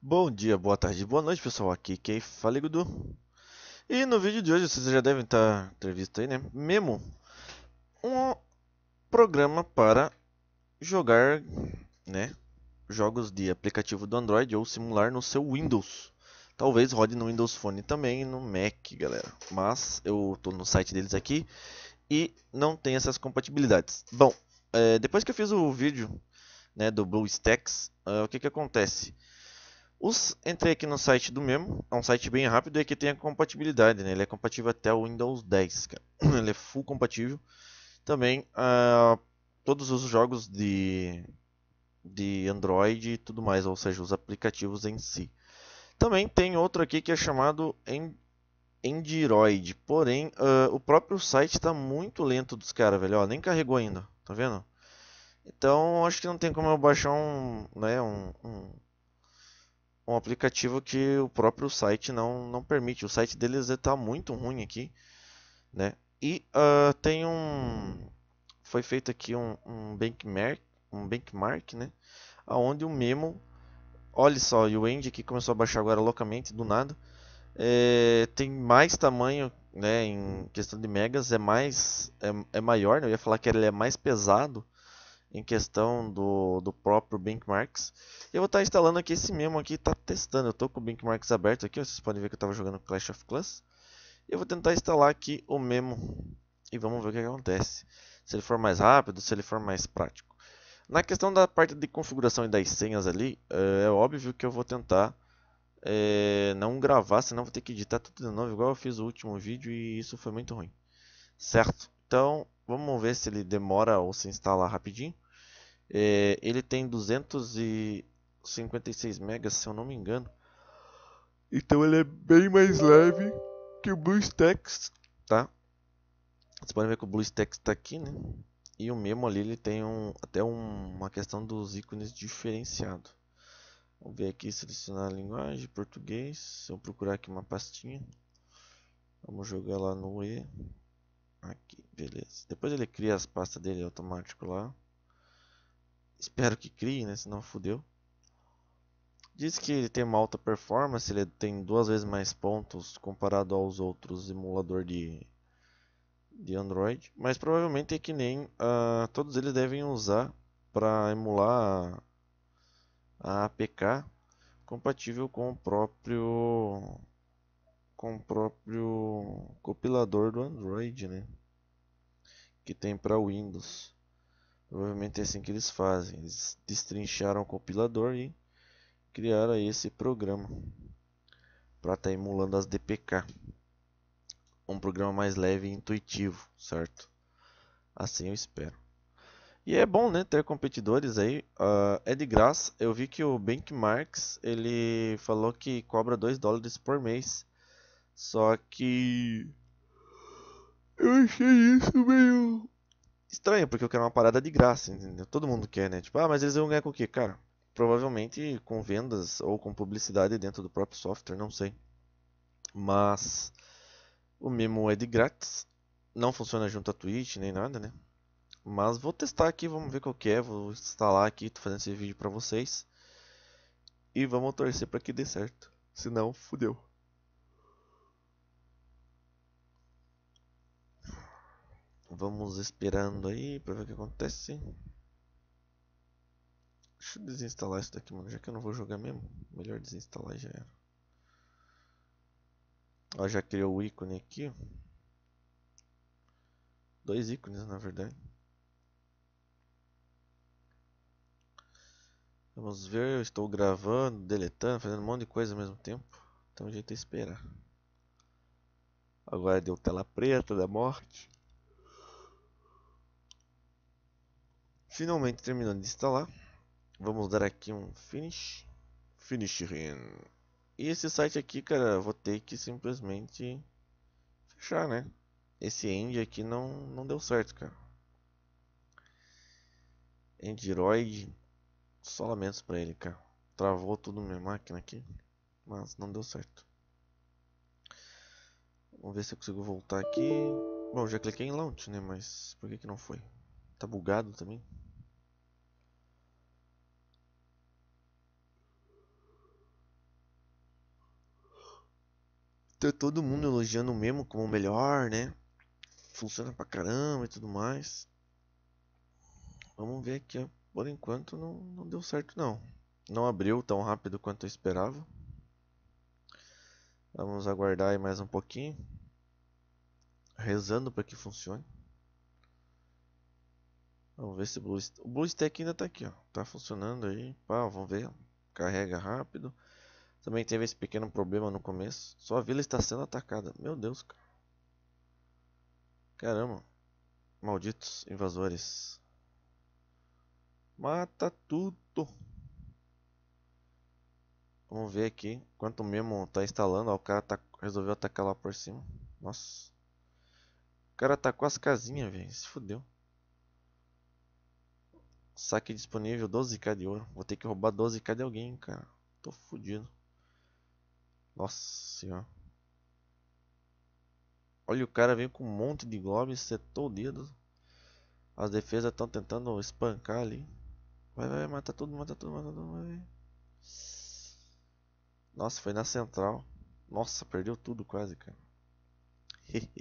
Bom dia, boa tarde, boa noite pessoal, aqui quem fala é Gudu. E no vídeo de hoje, vocês já devem estar ter visto aí, né? Memo, um programa para jogar né, jogos de aplicativo do Android ou simular no seu Windows. Talvez rode no Windows Phone também e no Mac, galera. Mas eu estou no site deles aqui e não tem essas compatibilidades. Bom, é, depois que eu fiz o vídeo né, do BlueStacks, eh, o que, que acontece? Os, entrei aqui no site do mesmo, é um site bem rápido e aqui tem a compatibilidade, né? ele é compatível até o Windows 10, cara. ele é full compatível. Também uh, todos os jogos de, de Android e tudo mais, ou seja, os aplicativos em si. Também tem outro aqui que é chamado Android, porém uh, o próprio site está muito lento dos caras, velho, Ó, nem carregou ainda, tá vendo? Então acho que não tem como eu baixar um, né, um, um um aplicativo que o próprio site não, não permite. O site deles está é, muito ruim aqui, né? E uh, tem um... Foi feito aqui um, um benchmark, um benchmark, né? Onde o Memo... Olha só, e o Andy que começou a baixar agora loucamente, do nada. É, tem mais tamanho, né? Em questão de megas, é mais... É, é maior, né? Eu ia falar que ele é mais pesado em questão do, do próprio benchmarks eu vou estar tá instalando aqui esse mesmo aqui, tá testando. Eu tô com o Benchmarks aberto aqui, vocês podem ver que eu estava jogando Clash of Clans. Eu vou tentar instalar aqui o mesmo e vamos ver o que acontece. Se ele for mais rápido, se ele for mais prático. Na questão da parte de configuração e das senhas ali, eh, é óbvio que eu vou tentar é, não gravar, senão vou ter que editar tudo de novo, igual eu fiz o último vídeo e isso foi muito ruim. Certo? Então, vamos ver se ele demora ou se instala rapidinho. É, ele tem 200 e... 56 MB, se eu não me engano. Então ele é bem mais leve que o BlueStacks, tá? Vocês podem ver que o BlueStacks está aqui, né? E o Memo ali ele tem um, até um, uma questão dos ícones diferenciado. Vou ver aqui, selecionar a linguagem, português. Se eu procurar aqui uma pastinha, vamos jogar lá no E. Aqui, beleza. Depois ele cria as pastas dele automático lá. Espero que crie, né? Senão fudeu. Diz que ele tem uma alta performance, ele tem duas vezes mais pontos comparado aos outros emulador de, de Android, mas provavelmente é que nem uh, todos eles devem usar para emular a APK compatível com o próprio com o próprio compilador do Android, né? Que tem para Windows. Provavelmente é assim que eles fazem. Eles destrincharam o compilador e criar aí esse programa para estar tá emulando as DPK. Um programa mais leve e intuitivo, certo? Assim eu espero. E é bom, né, ter competidores aí. Uh, é de graça. Eu vi que o Benchmarks, ele falou que cobra 2 dólares por mês. Só que... Eu achei isso meio... Estranho, porque eu quero é uma parada de graça, entendeu? Todo mundo quer, né? Tipo, ah, mas eles vão ganhar com o quê? Cara, provavelmente com vendas ou com publicidade dentro do próprio software, não sei. Mas o Mimo é de grátis, não funciona junto a Twitch nem nada, né? Mas vou testar aqui, vamos ver qual que é, vou instalar aqui, tô fazendo esse vídeo para vocês. E vamos torcer para que dê certo, senão fudeu. Vamos esperando aí para ver o que acontece. Deixa eu desinstalar isso daqui, mano. Já que eu não vou jogar mesmo, melhor desinstalar já era. Ó, já criou o ícone aqui. Dois ícones, na verdade. Vamos ver, eu estou gravando, deletando, fazendo um monte de coisa ao mesmo tempo. Então o jeito é esperar. Agora deu tela preta da morte. Finalmente terminando de instalar. Vamos dar aqui um finish. Finish him. E esse site aqui, cara, vou ter que simplesmente fechar, né? Esse end aqui não, não deu certo, cara. Android, só lamentos pra ele, cara. Travou tudo minha máquina aqui, mas não deu certo. Vamos ver se eu consigo voltar aqui. Bom, já cliquei em launch, né? Mas por que, que não foi? Tá bugado também? todo mundo elogiando mesmo como o melhor, né? Funciona pra caramba e tudo mais. Vamos ver aqui, Por enquanto não, não deu certo não. Não abriu tão rápido quanto eu esperava. Vamos aguardar aí mais um pouquinho. Rezando para que funcione. Vamos ver se o BlueStack, o ainda está aqui, ó. Tá funcionando aí. Pá, vamos ver. Carrega rápido. Também teve esse pequeno problema no começo. Sua vila está sendo atacada. Meu Deus, cara. Caramba. Malditos invasores. Mata tudo. Vamos ver aqui. quanto mesmo tá está instalando, ó, o cara tá, resolveu atacar lá por cima. Nossa. O cara atacou as casinhas, velho. Se fodeu. Saque disponível 12k de ouro. Vou ter que roubar 12k de alguém, cara. Tô fudido. Nossa senhora. Olha, o cara vem com um monte de goblin, setou o dedo. As defesas estão tentando espancar ali. Vai, vai, mata tudo, mata tudo, mata tudo, vai. Nossa, foi na central. Nossa, perdeu tudo quase, cara.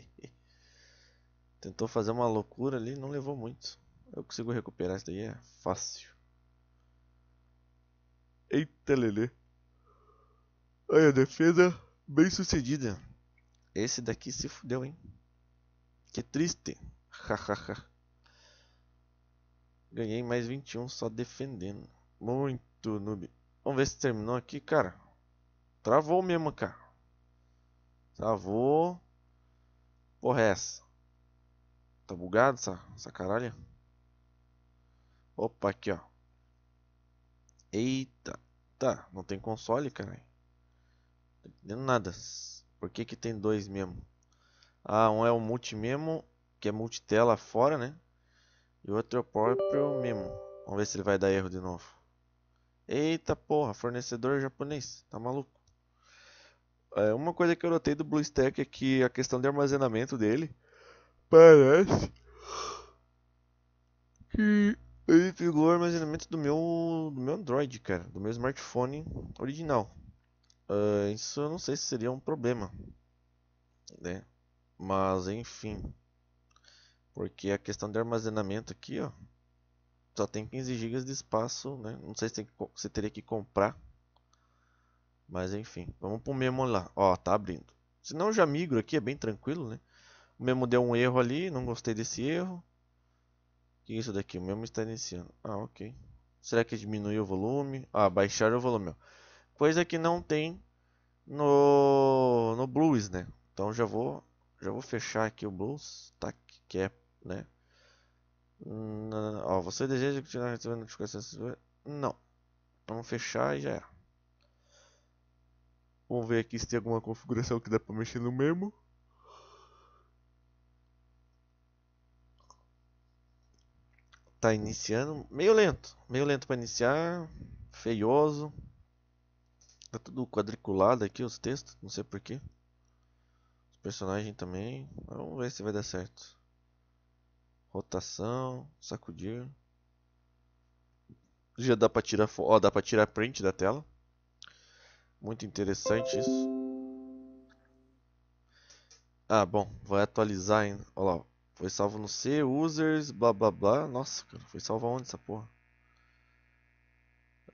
Tentou fazer uma loucura ali, não levou muito. Eu consigo recuperar isso daí, é fácil. Eita, Lelê a defesa bem sucedida. Esse daqui se fudeu, hein? Que triste. Hahaha. Ganhei mais 21 só defendendo. Muito noob. Vamos ver se terminou aqui, cara. Travou mesmo, cara. Travou. Porra, é essa. Tá bugado essa, essa caralha? Opa, aqui, ó. Eita. Tá, não tem console, caralho. Entendendo nada. Por que, que tem dois mesmo? Ah, um é o multi memo, que é multitela fora, né? E outro é o próprio memo. Vamos ver se ele vai dar erro de novo. Eita porra, fornecedor japonês, tá maluco? É, uma coisa que eu notei do BlueStack é que a questão de armazenamento dele parece que ele pegou o armazenamento do meu, do meu Android, cara, do meu smartphone original. Uh, isso eu não sei se seria um problema, né? Mas enfim, porque a questão de armazenamento aqui, ó, só tem 15 GB de espaço, né? Não sei se, tem, você teria que comprar, mas enfim, vamos pro memo lá, ó, tá abrindo. Se não, já migro aqui, é bem tranquilo, né? O memo deu um erro ali, não gostei desse erro. que isso daqui? O memo está iniciando. Ah, ok. Será que diminuiu o volume? Ah, baixar o volume, ó coisa que não tem no, no blues, né? Então já vou já vou fechar aqui o blues, tá? Que é, né? ó, você deseja continuar recebendo notificações? Não. Então fechar e já é. Vamos ver aqui se tem alguma configuração que dá para mexer no mesmo. Tá iniciando, meio lento, meio lento para iniciar, feioso. Tá tudo quadriculado aqui os textos, não sei porquê. Os personagens também. Vamos ver se vai dar certo. Rotação, sacudir. Já dá pra tirar, ó, dá pra tirar print da tela. Muito interessante isso. Ah, bom, vai atualizar ainda. Olha lá, foi salvo no C, users, blá blá blá. Nossa, cara, foi salvo aonde essa porra?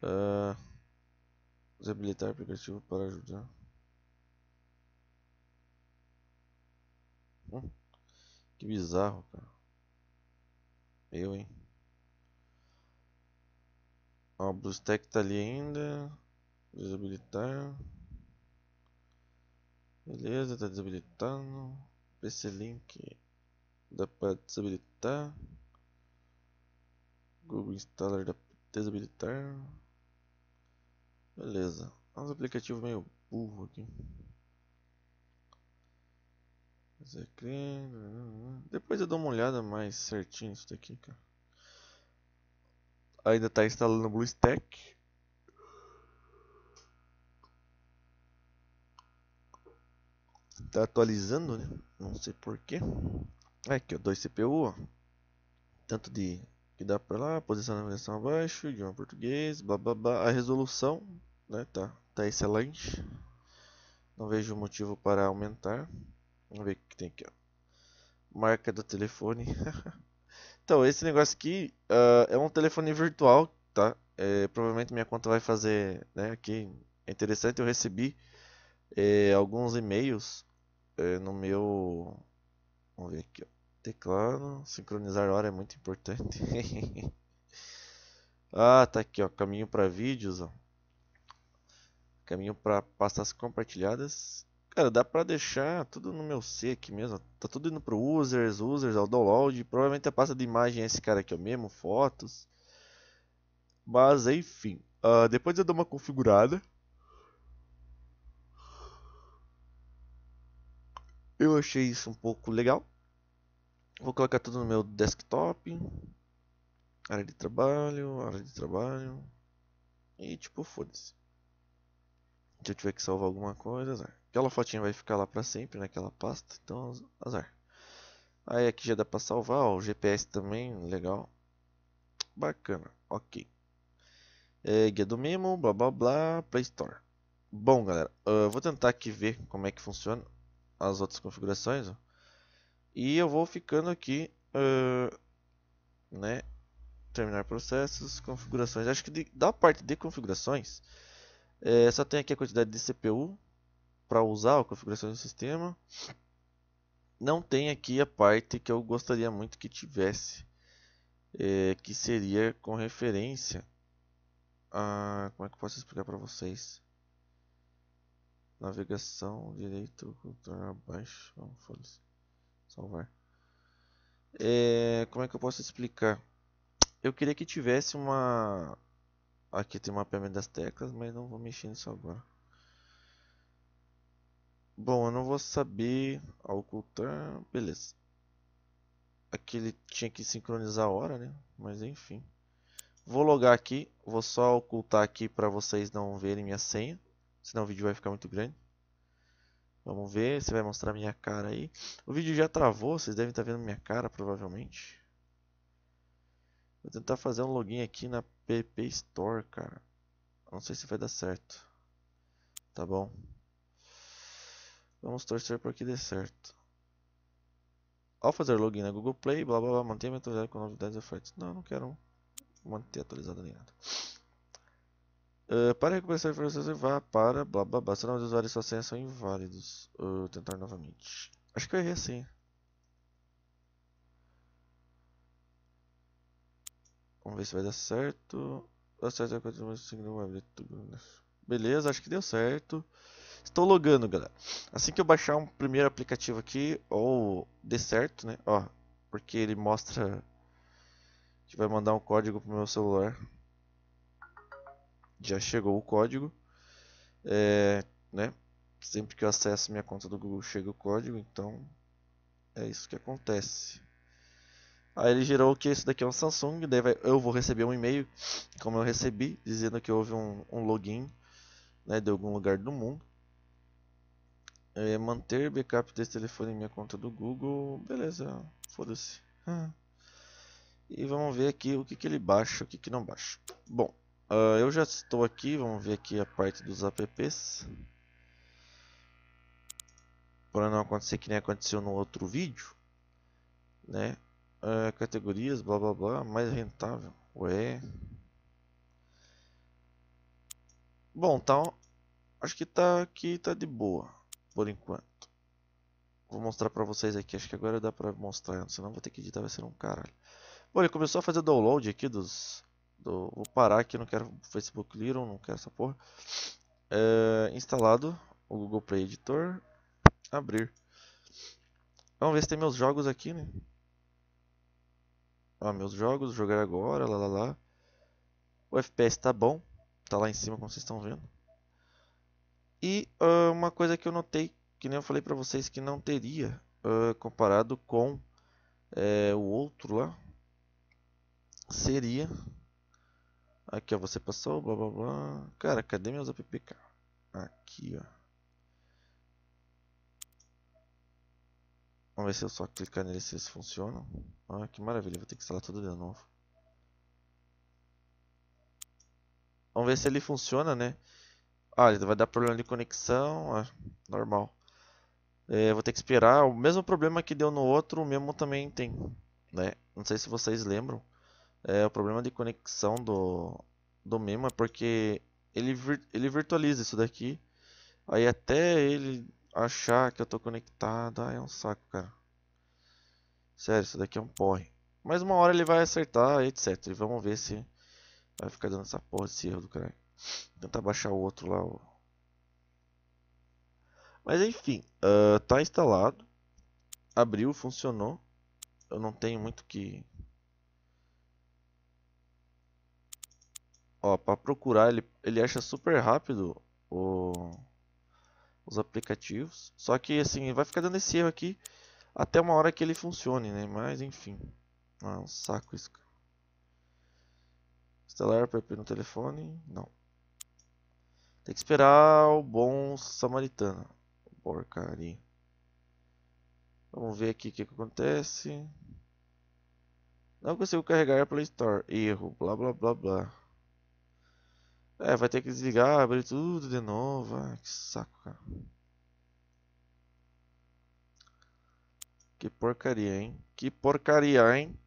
Uh... Desabilitar aplicativo para ajudar. Hum, que bizarro, cara. Eu, hein. Ó, o BlueStack tá ali ainda. Desabilitar. Beleza, tá desabilitando. PC Link dá para desabilitar. Google Installer dá para desabilitar. Beleza. Uns aplicativos meio burro aqui. Né, né, né. Depois eu dou uma olhada mais certinho isso daqui, cara. Ainda está instalando o BlueStack. Tá atualizando, né? Não sei porquê. É, aqui, ó, dois CPU, ó. Tanto de que dá para lá, posição da versão abaixo, idioma português, blá blá blá. A resolução, né, tá, tá excelente. Não vejo motivo para aumentar. Vamos ver o que tem aqui, ó. Marca do telefone. então, esse negócio aqui uh, é um telefone virtual, tá? É, provavelmente minha conta vai fazer, né, aqui. É interessante, eu recebi é, alguns e-mails é, no meu... Vamos ver aqui, ó Teclado, sincronizar a hora é muito importante. ah, tá aqui, ó, caminho para vídeos, ó. Caminho para pastas compartilhadas. Cara, dá para deixar tudo no meu C aqui mesmo. Tá tudo indo pro users, users, ao download. Provavelmente a pasta de imagem é esse cara aqui, ó, mesmo, fotos. Mas enfim, uh, depois eu dou uma configurada. Eu achei isso um pouco legal. Vou colocar tudo no meu desktop. Área de trabalho, área de trabalho. E tipo, foda-se. Se eu tiver que salvar alguma coisa, azar. Aquela fotinha vai ficar lá para sempre naquela né? pasta, então azar. Aí aqui já dá para salvar, ó, o GPS também, legal. Bacana, ok. É, guia do Memo, blá blá blá, Play Store. Bom, galera, eu vou tentar aqui ver como é que funciona as outras configurações. Ó. E eu vou ficando aqui, uh, né? Terminar processos, configurações. Acho que de, da parte de configurações, é, só tem aqui a quantidade de CPU para usar a configuração do sistema. Não tem aqui a parte que eu gostaria muito que tivesse, é, que seria com referência a. Como é que eu posso explicar para vocês? Navegação direito, contorno abaixo, vamos, Salvar. É, como é que eu posso explicar? Eu queria que tivesse uma... Aqui tem uma mapeamento das teclas, mas não vou mexer nisso agora. Bom, eu não vou saber ocultar... Beleza. Aqui ele tinha que sincronizar a hora, né? Mas enfim. Vou logar aqui. Vou só ocultar aqui para vocês não verem minha senha. Senão o vídeo vai ficar muito grande. Vamos ver, você vai mostrar minha cara aí. O vídeo já travou, vocês devem estar tá vendo minha cara, provavelmente. Vou tentar fazer um login aqui na PP Store, cara. Não sei se vai dar certo. Tá bom. Vamos torcer para que dê certo. Ao fazer login na Google Play, blá blá blá, mantenha minha atualidade com novidades e ofertas. Não, não quero manter atualizado nem nada. Eh, para para recuperar informação, vá para blá blá blá. Seus usuários e sua senha são inválidos. Uh, tentar novamente. Acho que eu errei assim. Vamos ver se vai dar certo. Dá certo né? Beleza, acho que deu certo. Estou logando, galera. Assim que eu baixar um primeiro aplicativo aqui, ou dê certo, né? Ó, porque ele mostra que vai mandar um código pro meu celular já chegou o código. É, né? Sempre que eu acesso minha conta do Google chega o código, então é isso que acontece. Aí ele gerou que isso daqui é um Samsung, daí vai, eu vou receber um e-mail, como eu recebi, dizendo que houve um, um login né, de algum lugar do mundo. É, manter backup desse telefone em minha conta do Google, beleza, foda-se. Hum. E vamos ver aqui o que, que ele baixa, o que, que não baixa. Bom, Uh, eu já estou aqui, vamos ver aqui a parte dos apps. Para não acontecer que nem aconteceu no outro vídeo. Né? Uh, categorias, blá blá blá, mais rentável. Ué. Bom, tá. Acho que tá aqui, tá de boa. Por enquanto. Vou mostrar para vocês aqui, acho que agora dá para mostrar, senão vou ter que editar, vai ser um caralho. Bom, ele começou a fazer download aqui dos do, vou parar aqui, não quero Facebook Little, não quero essa porra. É, instalado o Google Play Editor, abrir. Vamos ver se tem meus jogos aqui, né? Ah, meus jogos, jogar agora, lá lá lá. O FPS tá bom, tá lá em cima como vocês estão vendo. E uh, uma coisa que eu notei, que nem eu falei pra vocês que não teria uh, comparado com uh, o outro lá, seria Aqui, ó, você passou, blá blá blá. Cara, cadê meus appk? Aqui, ó. Vamos ver se eu só clicar neles se eles funcionam. Ah, que maravilha, vou ter que instalar tudo de novo. Vamos ver se ele funciona, né? Ah, ele vai dar problema de conexão, ah, normal. É, vou ter que esperar, o mesmo problema que deu no outro, o mesmo também tem, né? Não sei se vocês lembram. É, o problema de conexão do, do mesmo é porque ele, vir, ele virtualiza isso daqui. Aí até ele achar que eu tô conectado, ai, é um saco, cara. Sério, isso daqui é um porre. Mas uma hora ele vai acertar, etc. E vamos ver se vai ficar dando essa porra desse erro do cara Tentar baixar o outro lá. Ó. Mas enfim, uh, tá instalado. Abriu, funcionou. Eu não tenho muito que Ó, para procurar ele, ele acha super rápido o, os aplicativos. Só que assim, vai ficar dando esse erro aqui até uma hora que ele funcione, né? Mas enfim, ah, um saco isso. Instalar app no telefone, não. Tem que esperar o bom samaritano. Porcaria. Vamos ver aqui o que, que acontece. Não consigo carregar a Play Store. Erro, blá blá blá blá. É, vai ter que desligar, abrir tudo de novo. Ah, que saco, cara. Que porcaria, hein? Que porcaria, hein?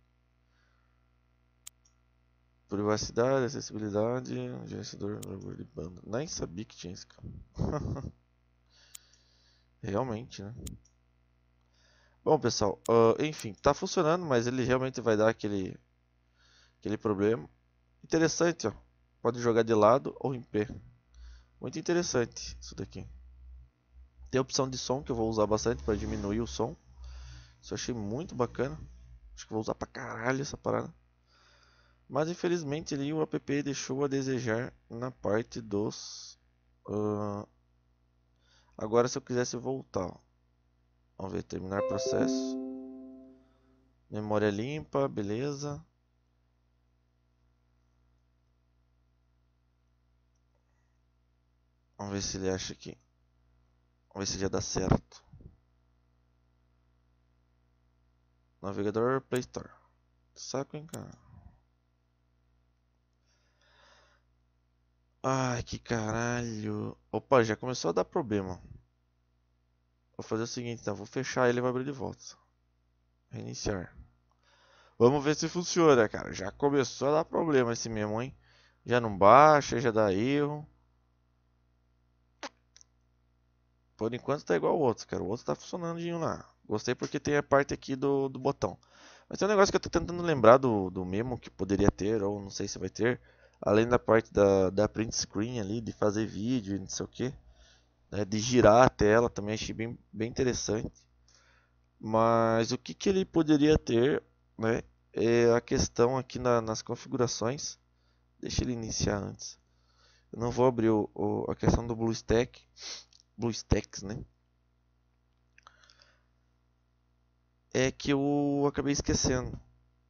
Privacidade, acessibilidade, gerenciador de banda. Nem sabia que tinha isso, cara. realmente, né? Bom, pessoal, uh, enfim, tá funcionando, mas ele realmente vai dar aquele, aquele problema. Interessante, ó. Pode jogar de lado ou em pé. Muito interessante isso daqui. Tem a opção de som que eu vou usar bastante para diminuir o som. Isso eu achei muito bacana. Acho que vou usar pra caralho essa parada. Mas infelizmente ali o app deixou a desejar na parte dos... Uh... Agora se eu quisesse voltar. Vamos ver, terminar processo. Memória limpa, beleza. Vamos ver se ele acha aqui. Vamos ver se já dá certo. Navegador Play Store. Saco, hein, cara. Ai, que caralho. Opa, já começou a dar problema. Vou fazer o seguinte, então. Vou fechar ele e vai abrir de volta. Reiniciar. Vamos ver se funciona, cara. Já começou a dar problema esse mesmo, hein. Já não baixa, já dá erro. Por enquanto tá igual o outro, cara. O outro tá funcionando lá. Gostei porque tem a parte aqui do, do botão. Mas tem um negócio que eu tô tentando lembrar do, do memo que poderia ter, ou não sei se vai ter. Além da parte da, da print screen ali, de fazer vídeo e não sei o que. Né, de girar a tela também achei bem, bem interessante. Mas o que, que ele poderia ter, né? É a questão aqui na, nas configurações. Deixa ele iniciar antes. Eu não vou abrir o, o, a questão do BlueStack. BlueStacks, né? É que eu acabei esquecendo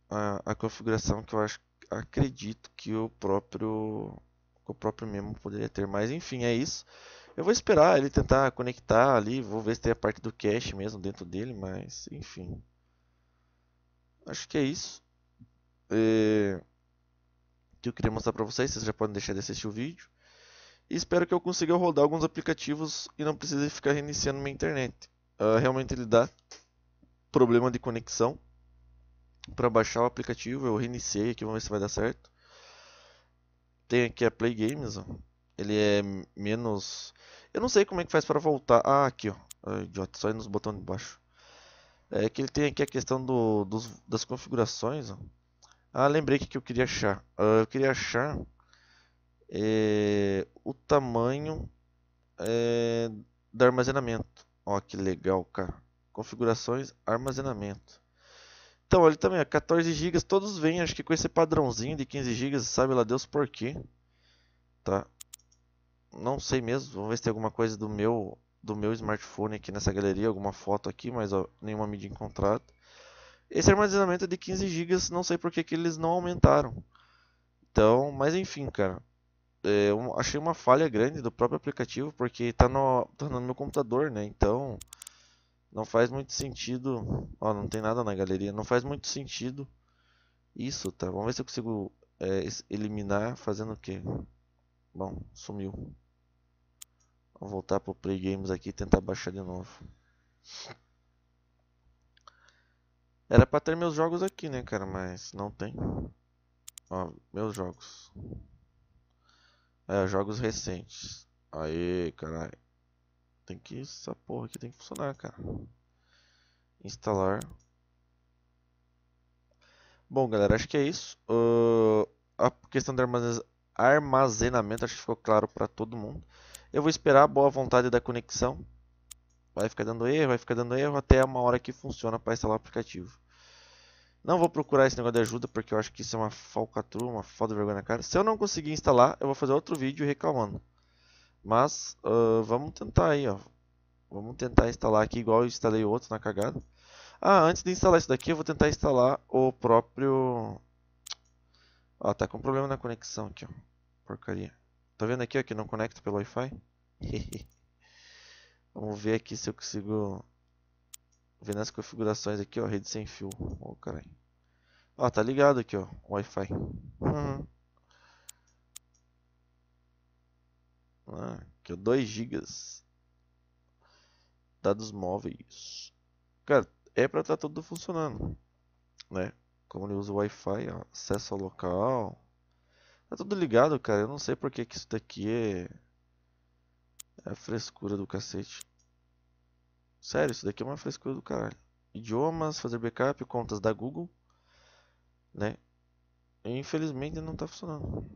a, a configuração que eu acho, acredito que o próprio o próprio mesmo poderia ter, mas enfim, é isso. Eu vou esperar ele tentar conectar ali, vou ver se tem a parte do cache mesmo dentro dele, mas enfim. Acho que é isso. É... Que eu queria mostrar para vocês, vocês já podem deixar de assistir o vídeo. E espero que eu consiga rodar alguns aplicativos e não precise ficar reiniciando minha internet. Uh, realmente ele dá problema de conexão para baixar o aplicativo. Eu reiniciei aqui, vamos ver se vai dar certo. Tem aqui a Play Games, ó. ele é menos... Eu não sei como é que faz para voltar. Ah, aqui, ó. idiota, só ir nos botões de baixo. É que ele tem aqui a questão do, dos, das configurações. Ó. Ah, lembrei que, que eu queria achar. Ah, eu queria achar é, o tamanho é, do armazenamento. Ó, que legal, cara. Configurações, armazenamento. Então, ali também, ó, 14 GB, todos vêm, acho que com esse padrãozinho de 15 GB, sabe lá Deus por quê. Tá? Não sei mesmo, vamos ver se tem alguma coisa do meu do meu smartphone aqui nessa galeria, alguma foto aqui, mas ó, nenhuma mídia encontrada. Esse armazenamento é de 15 GB, não sei por que eles não aumentaram. Então, mas enfim, cara é, um, achei uma falha grande do próprio aplicativo, porque está no, tá no meu computador, né? Então não faz muito sentido. Ó, não tem nada na galeria. Não faz muito sentido isso, tá? Vamos ver se eu consigo é, eliminar fazendo o que? Bom, sumiu. Vou voltar pro Play Games aqui e tentar baixar de novo. Era pra ter meus jogos aqui, né, cara? Mas não tem. Ó, meus jogos. É, jogos recentes. Aí, caralho. Tem que. Essa porra aqui tem que funcionar, cara. Instalar. Bom, galera, acho que é isso. Uh, a questão do armazenamento acho que ficou claro para todo mundo. Eu vou esperar a boa vontade da conexão. Vai ficar dando erro, vai ficar dando erro até uma hora que funciona para instalar o aplicativo. Não vou procurar esse negócio de ajuda, porque eu acho que isso é uma falcatrua, uma foda vergonha na cara. Se eu não conseguir instalar, eu vou fazer outro vídeo reclamando. Mas, uh, vamos tentar aí, ó. Vamos tentar instalar aqui, igual eu instalei outro na cagada. Ah, antes de instalar isso daqui, eu vou tentar instalar o próprio... Ó, ah, tá com problema na conexão aqui, ó. Porcaria. Tá vendo aqui, ó, que não conecta pelo Wi-Fi? Vamos ver aqui se eu consigo Vendo as configurações aqui, ó, rede sem fio. Ó, oh, caralho. Ó, tá ligado aqui, ó, Wi-Fi. Uhum. Ah, aqui, ó, 2 GB. Dados móveis. Cara, é pra estar tá tudo funcionando, né? Como ele usa o Wi-Fi, ó, acesso ao local. Tá tudo ligado, cara. Eu não sei porque que isso daqui é... É a frescura do cacete. Sério, isso daqui é uma frescura do caralho. Idiomas, fazer backup, contas da Google, né? E, infelizmente não tá funcionando.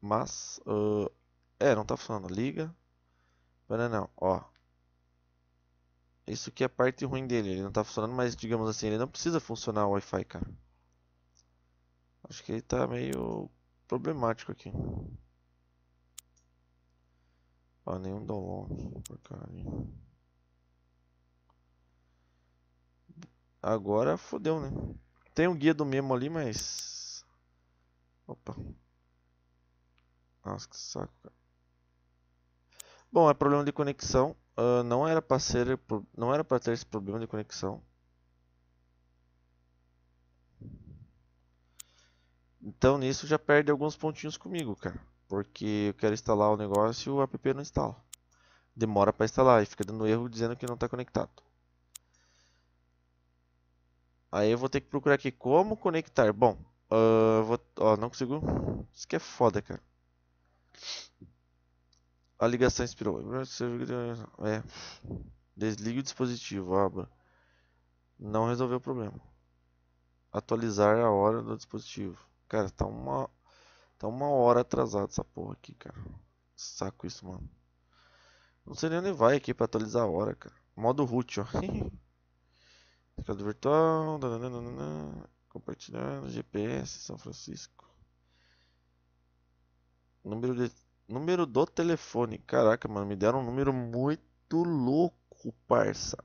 Mas, uh, é, não tá funcionando. Liga. Pera, é não, ó. Isso aqui é a parte ruim dele. Ele não tá funcionando, mas digamos assim, ele não precisa funcionar o Wi-Fi, cara. Acho que ele tá meio problemático aqui. Ó, nenhum download, porcaria. Agora fodeu, né? Tem um guia do memo ali, mas... Opa. Nossa, que saco, cara. Bom, é problema de conexão. Uh, não era pra ser, não era para ter esse problema de conexão. Então nisso já perde alguns pontinhos comigo, cara. Porque eu quero instalar o negócio e o app não instala. Demora para instalar e fica dando erro dizendo que não está conectado. Aí eu vou ter que procurar aqui como conectar. Bom, uh, vou, ó, não consigo. Isso que é foda, cara. A ligação expirou. É. Desligue o dispositivo, abra Não resolveu o problema. Atualizar a hora do dispositivo. Cara, tá uma Tá uma hora atrasado essa porra aqui, cara. Saco isso, mano. Não sei nem onde vai aqui pra atualizar a hora, cara. Modo root, ó. Mercado virtual. Dananana, compartilhando. GPS, São Francisco. Número, de, número do telefone. Caraca, mano. Me deram um número muito louco, parça.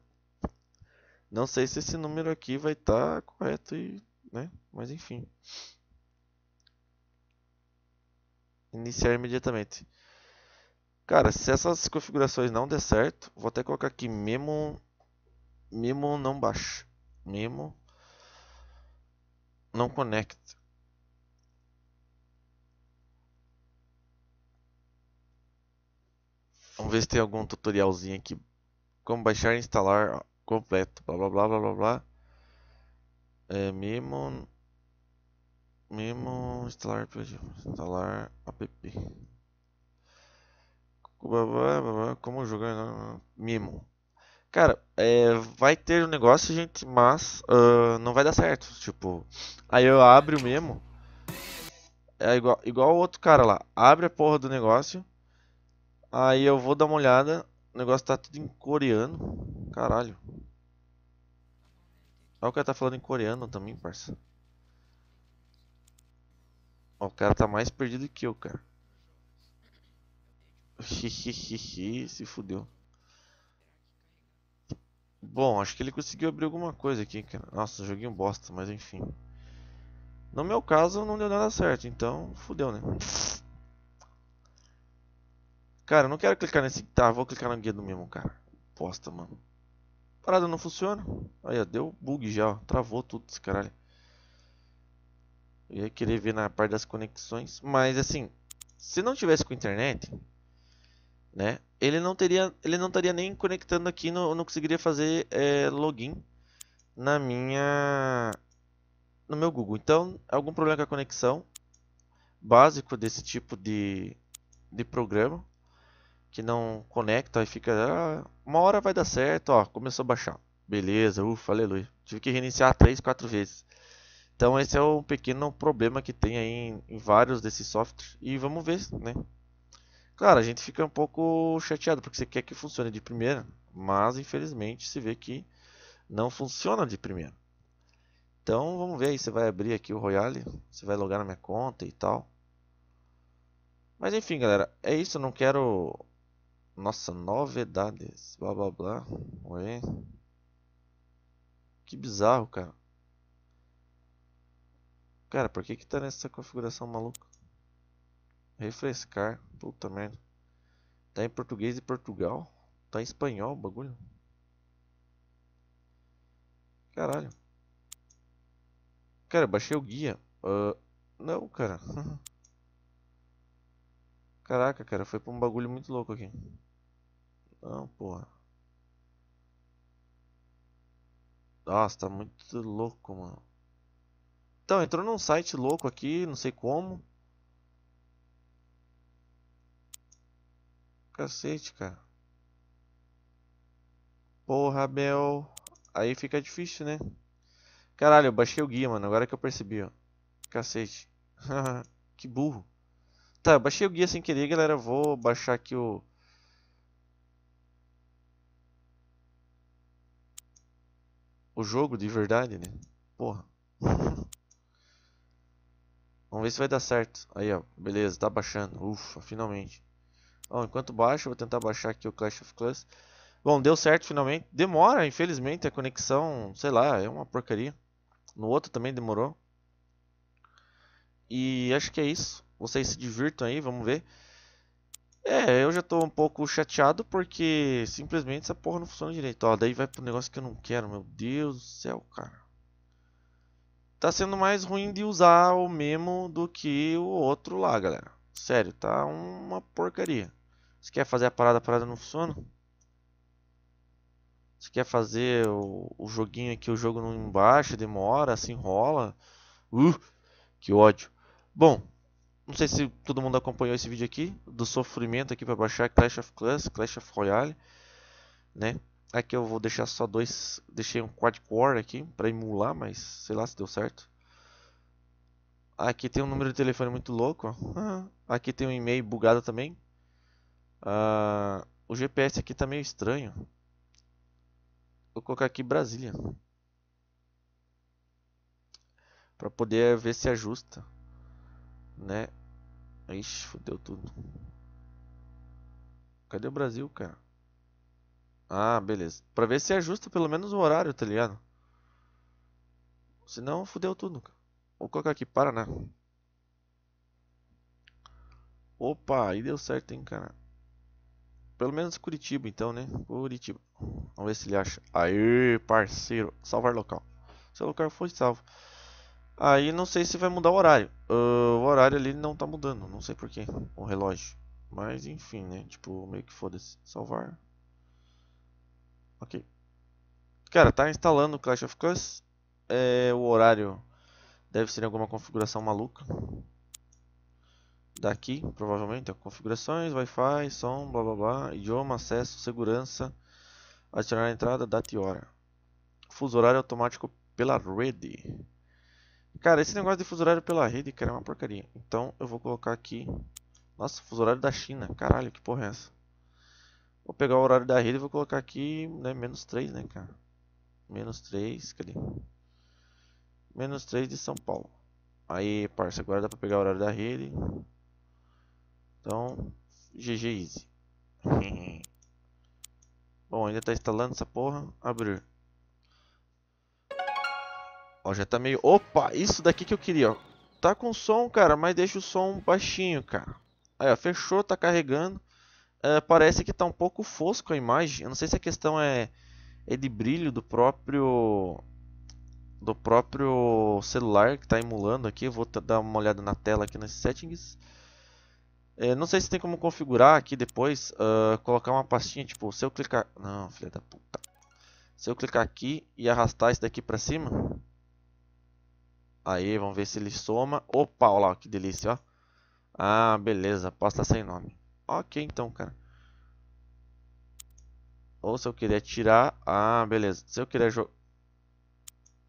Não sei se esse número aqui vai estar tá correto e, né? Mas enfim. Iniciar imediatamente. Cara, se essas configurações não der certo, vou até colocar aqui memo memo não baixa, memo não conecta. Vamos ver se tem algum tutorialzinho aqui. Como baixar e instalar completo. Blá blá blá blá blá blá. É, memo Memo instalar instalar app. Como jogar né, Memo. Cara, é, vai ter um negócio, gente, mas uh, não vai dar certo. Tipo, aí eu abro o Memo. É igual, igual o outro cara lá. Abre a porra do negócio. Aí eu vou dar uma olhada. O negócio tá tudo em coreano. Caralho. Olha o cara tá falando em coreano também, parça. Ó, o cara tá mais perdido que eu, cara. Se fudeu. Bom, acho que ele conseguiu abrir alguma coisa aqui, cara. Nossa, joguei um bosta, mas enfim. No meu caso, não deu nada certo, então fudeu, né? Cara, eu não quero clicar nesse... Tá, vou clicar no guia do mesmo, cara. Bosta, mano. Parada não funciona. Aí, ó, deu bug já, ó. Travou tudo esse caralho. Eu ia querer ver na parte das conexões, mas assim, se não tivesse com internet, né, ele não teria, ele não estaria nem conectando aqui, não, não conseguiria fazer é, login na minha, no meu Google. Então, algum problema com a conexão básico desse tipo de, de programa que não conecta e fica, ah, uma hora vai dar certo, ó, começou a baixar, beleza, ufa, aleluia. Tive que reiniciar três, quatro vezes. Então esse é um pequeno problema que tem aí em, em vários desses softwares e vamos ver, né? Claro, a gente fica um pouco chateado porque você quer que funcione de primeira, mas infelizmente se vê que não funciona de primeira. Então vamos ver aí, você vai abrir aqui o Royale, você vai logar na minha conta e tal. Mas enfim galera, é isso, eu não quero... Nossa, novidades, blá blá blá, Oi. Que bizarro cara. Cara, por que que tá nessa configuração maluca? Refrescar, puta merda. Tá em português de Portugal? Tá em espanhol o bagulho? Caralho. Cara, baixei o guia. Uh, não, cara. Caraca, cara, foi pra um bagulho muito louco aqui. Não, porra. Nossa, tá muito louco, mano. Então, entrou num site louco aqui, não sei como. Cacete, cara. Porra, Bel. Aí fica difícil, né? Caralho, eu baixei o guia, mano. Agora que eu percebi, ó. Cacete. que burro. Tá, eu baixei o guia sem querer, galera. Eu vou baixar aqui o... O jogo de verdade, né? Porra. Vamos ver se vai dar certo. Aí, ó. Beleza, tá baixando. Ufa, finalmente. enquanto baixa, vou tentar baixar aqui o Clash of Clans. Bom, deu certo finalmente. Demora, infelizmente, a conexão, sei lá, é uma porcaria. No outro também demorou. E acho que é isso. Vocês se divirtam aí, vamos ver. É, eu já tô um pouco chateado porque simplesmente essa porra não funciona direito. Ó, daí vai pro negócio que eu não quero, meu Deus do céu, cara tá sendo mais ruim de usar o Memo do que o outro lá, galera. Sério, tá uma porcaria. Você quer fazer a parada, a parada não funciona? Você quer fazer o, o joguinho aqui, o jogo não embaixo, demora, se enrola. Uh, que ódio. Bom, não sei se todo mundo acompanhou esse vídeo aqui, do sofrimento aqui para baixar Clash of Clans, Clash of Royale, né? Aqui eu vou deixar só dois, deixei um quad-core aqui para emular, mas sei lá se deu certo. Aqui tem um número de telefone muito louco. Ah, aqui tem um e-mail bugado também. Ah, o GPS aqui tá meio estranho. Vou colocar aqui Brasília. Pra poder ver se ajusta. Né? Ixi, fodeu tudo. Cadê o Brasil, cara? Ah, beleza. Pra ver se ajusta pelo menos o horário, tá ligado? Senão fudeu tudo. Vou colocar aqui, Paraná. Opa, aí deu certo, hein, cara. Pelo menos Curitiba, então, né? Curitiba. Vamos ver se ele acha. Aê, parceiro. Salvar local. Seu local foi salvo. Aí não sei se vai mudar o horário. Uh, o horário ali não tá mudando. Não sei porquê. O relógio. Mas enfim, né? Tipo, meio que foda-se. Salvar. Ok. Cara, tá instalando o Clash of Clans. É, o horário deve ser alguma configuração maluca. Daqui, provavelmente, configurações, Wi-Fi, som, blá blá blá, idioma, acesso, segurança, adicionar a entrada, data e hora. Fuso horário automático pela rede. Cara, esse negócio de fuso horário pela rede, cara, é uma porcaria. Então eu vou colocar aqui. Nossa, fuso horário da China. Caralho, que porra é essa? Vou pegar o horário da rede e vou colocar aqui, né, menos 3, né, cara? Menos 3, cadê? Menos 3 de São Paulo. Aí, parça, agora dá pra pegar o horário da rede. Então, GG Easy. Bom, ainda tá instalando essa porra. Abrir. Ó, já tá meio... Opa, isso daqui que eu queria, ó. Tá com som, cara, mas deixa o som baixinho, cara. Aí, ó, fechou, tá carregando uh, parece que está um pouco fosco a imagem. Eu não sei se a questão é, é de brilho do próprio do próprio celular que está emulando aqui. Eu vou dar uma olhada na tela aqui nesses settings. É, não sei se tem como configurar aqui depois, uh, colocar uma pastinha, tipo, se eu clicar... Não, filha da puta. Se eu clicar aqui e arrastar isso daqui pra cima... Aí, vamos ver se ele soma. Opa, olha lá, que delícia, ó. Ah, beleza, pasta sem nome. Ok, então, cara. Ou se eu queria tirar... Ah, beleza. Se eu queria jogar...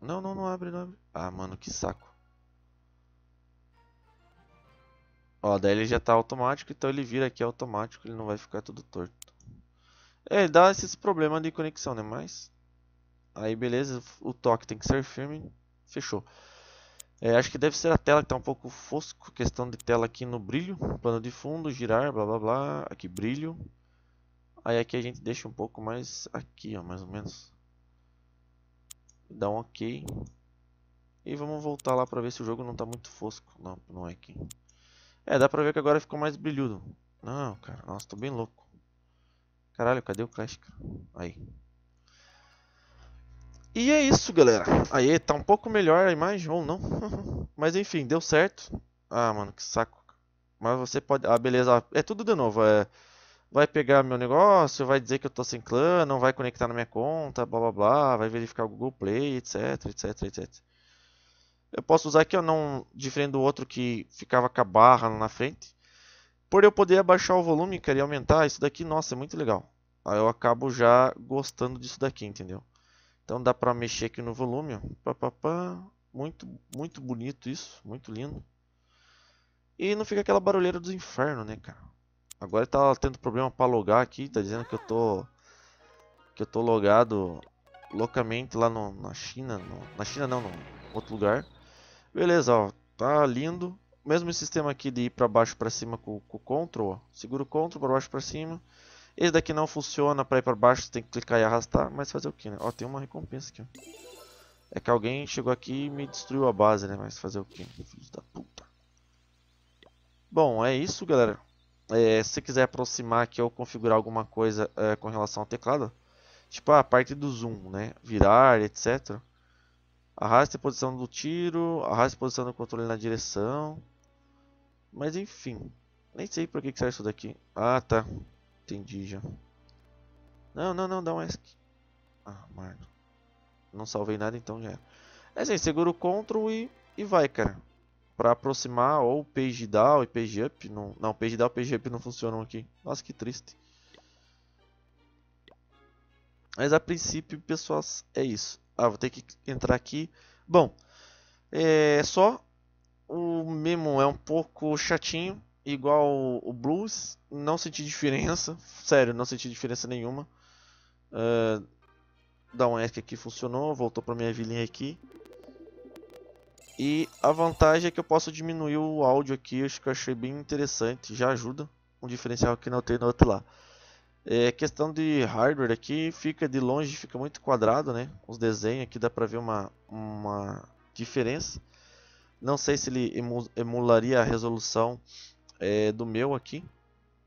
Não, não, não abre, não abre. Ah, mano, que saco. Ó, daí ele já tá automático, então ele vira aqui automático, ele não vai ficar tudo torto. É, dá esses problemas de conexão, né? Mas... Aí, beleza, o toque tem que ser firme. Fechou. É, acho que deve ser a tela que está um pouco fosco, questão de tela aqui no brilho, plano de fundo, girar, blá blá blá, aqui brilho. Aí aqui a gente deixa um pouco mais aqui, ó, mais ou menos. Dá um ok. E vamos voltar lá para ver se o jogo não está muito fosco. Não, não é aqui. É, dá para ver que agora ficou mais brilhudo. Não, cara, nossa, estou bem louco. Caralho, cadê o Clash, cara? Aí. E é isso, galera. Aí, tá um pouco melhor a imagem ou não. Mas enfim, deu certo. Ah, mano, que saco. Mas você pode... Ah, beleza. É tudo de novo. É... Vai pegar meu negócio, vai dizer que eu tô sem clã, não vai conectar na minha conta, blá blá blá. Vai verificar o Google Play, etc, etc, etc. Eu posso usar aqui, eu não... Diferente do outro que ficava com a barra na frente. Por eu poder abaixar o volume, queria aumentar, isso daqui, nossa, é muito legal. Aí eu acabo já gostando disso daqui, entendeu? Então dá para mexer aqui no volume, Pá, pá, pá. Muito, muito bonito isso, muito lindo. E não fica aquela barulheira dos infernos, né, cara? Agora tá tendo problema para logar aqui, tá dizendo que eu tô que eu tô logado loucamente lá no, na China, no, na China não, no outro lugar. Beleza, ó, tá lindo. Mesmo sistema aqui de ir para baixo para cima com o Ctrl, ó. o Ctrl para baixo para cima. Esse daqui não funciona para ir para baixo, você tem que clicar e arrastar, mas fazer o que, né? Ó, tem uma recompensa aqui, ó. É que alguém chegou aqui e me destruiu a base, né? Mas fazer o que, né, filho da puta. Bom, é isso, galera. É, se quiser aproximar aqui ou configurar alguma coisa é, com relação ao teclado, tipo ah, a parte do zoom, né? Virar, etc. Arrasta a posição do tiro, arrasta a posição do controle na direção. Mas enfim, nem sei por que, que serve isso daqui. Ah, tá. Entendi já. Não, não, não, dá um ESC. Ah, mano. Não salvei nada, então já era. É assim, segura o CTRL e, e vai, cara. Pra aproximar ou page down e page up. Não, não page down e page up não funcionam aqui. Nossa, que triste. Mas a princípio, pessoal, é isso. Ah, vou ter que entrar aqui. Bom, é só... O Memo é um pouco chatinho, igual o blues, não senti diferença, sério, não senti diferença nenhuma. Uh, ah, Downesc aqui funcionou, voltou para minha vilinha aqui. E a vantagem é que eu posso diminuir o áudio aqui, acho que eu achei bem interessante, já ajuda. Um diferencial que não tem no outro lá. É, questão de hardware aqui, fica de longe, fica muito quadrado, né? Os desenhos aqui dá para ver uma, uma diferença. Não sei se ele emularia a resolução é, do meu aqui.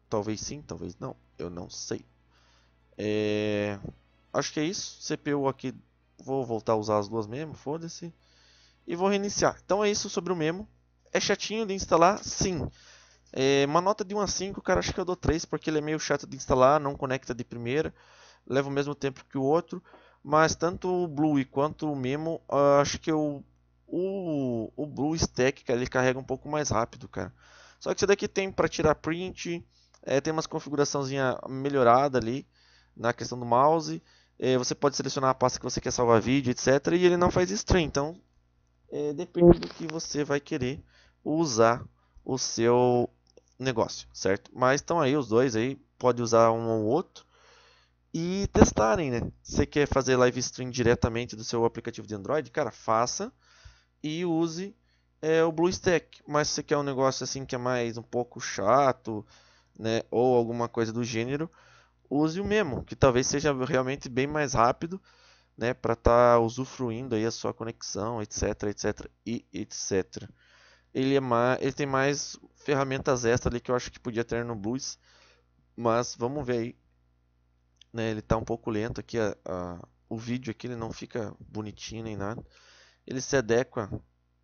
Talvez sim, talvez não. Eu não sei. É, acho que é isso. CPU aqui. Vou voltar a usar as duas mesmo, foda-se. E vou reiniciar. Então é isso sobre o memo. É chatinho de instalar? Sim. É, uma nota de 1 a 5, cara, acho que eu dou 3, porque ele é meio chato de instalar, não conecta de primeira. Leva o mesmo tempo que o outro. Mas tanto o Blue quanto o Memo, ah, acho que eu, o, o Blue Stack, cara, ele carrega um pouco mais rápido, cara. Só que isso daqui tem para tirar print, é, tem umas configuraçãozinha melhorada ali na questão do mouse. É, você pode selecionar a pasta que você quer salvar vídeo, etc. E ele não faz stream, então é, depende do que você vai querer usar o seu negócio, certo? Mas estão aí os dois aí, pode usar um ou outro e testarem, né? Você quer fazer live stream diretamente do seu aplicativo de Android? Cara, faça e use é o BlueStack, mas se você quer um negócio assim que é mais um pouco chato, né, ou alguma coisa do gênero, use o Memo, que talvez seja realmente bem mais rápido, né, para estar tá usufruindo aí a sua conexão, etc, etc e etc. Ele é mais, ele tem mais ferramentas extras ali que eu acho que podia ter no Blues, mas vamos ver aí. Né, ele está um pouco lento aqui a, a, o vídeo aqui, ele não fica bonitinho nem nada. Ele se adequa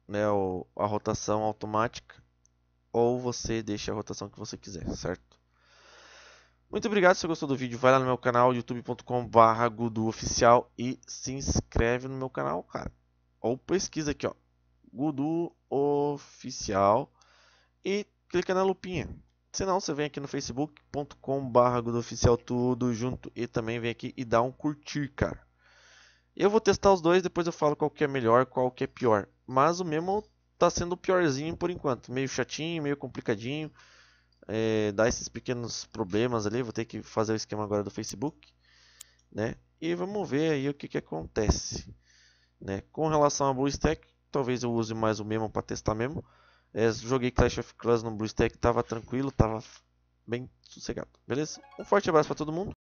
né, o, a rotação automática ou você deixa a rotação que você quiser, certo? Muito obrigado, se gostou do vídeo, vai lá no meu canal, youtube.com.br guduoficial e se inscreve no meu canal, cara. Ou pesquisa aqui, ó, Gudu Oficial e clica na lupinha. Se não, você vem aqui no facebook.com.br guduoficial tudo junto e também vem aqui e dá um curtir, cara. Eu vou testar os dois, depois eu falo qual que é melhor, qual que é pior. Mas o Memo tá sendo o piorzinho por enquanto. Meio chatinho, meio complicadinho. É, dá esses pequenos problemas ali. Vou ter que fazer o esquema agora do Facebook. Né? E vamos ver aí o que, que acontece. Né? Com relação a BlueStack, talvez eu use mais o Memo para testar mesmo. É, joguei Clash of Clans no BlueStack, tava tranquilo, tava bem sossegado. Beleza? Um forte abraço para todo mundo.